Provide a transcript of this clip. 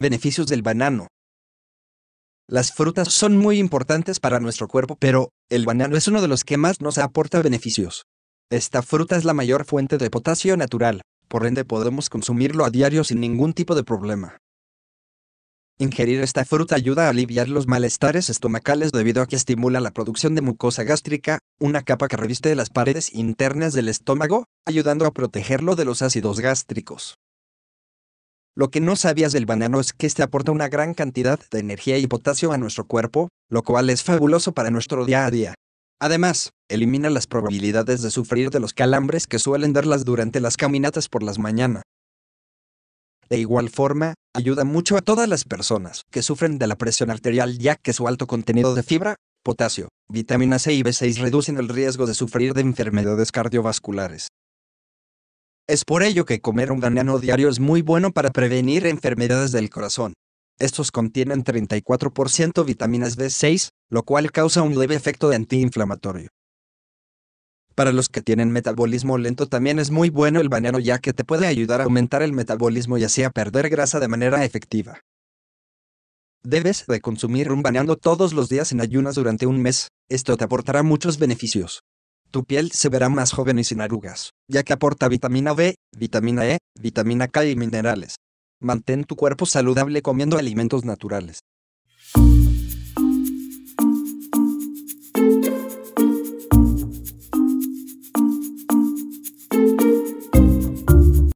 beneficios del banano. Las frutas son muy importantes para nuestro cuerpo, pero el banano es uno de los que más nos aporta beneficios. Esta fruta es la mayor fuente de potasio natural, por ende podemos consumirlo a diario sin ningún tipo de problema. Ingerir esta fruta ayuda a aliviar los malestares estomacales debido a que estimula la producción de mucosa gástrica, una capa que reviste las paredes internas del estómago, ayudando a protegerlo de los ácidos gástricos. Lo que no sabías del banano es que este aporta una gran cantidad de energía y potasio a nuestro cuerpo, lo cual es fabuloso para nuestro día a día. Además, elimina las probabilidades de sufrir de los calambres que suelen darlas durante las caminatas por las mañanas. De igual forma, ayuda mucho a todas las personas que sufren de la presión arterial ya que su alto contenido de fibra, potasio, vitamina C y B6 reducen el riesgo de sufrir de enfermedades cardiovasculares. Es por ello que comer un banano diario es muy bueno para prevenir enfermedades del corazón. Estos contienen 34% vitaminas B6, lo cual causa un leve efecto de antiinflamatorio. Para los que tienen metabolismo lento también es muy bueno el banano ya que te puede ayudar a aumentar el metabolismo y así a perder grasa de manera efectiva. Debes de consumir un banano todos los días en ayunas durante un mes, esto te aportará muchos beneficios. Tu piel se verá más joven y sin arrugas, ya que aporta vitamina B, vitamina E, vitamina K y minerales. Mantén tu cuerpo saludable comiendo alimentos naturales.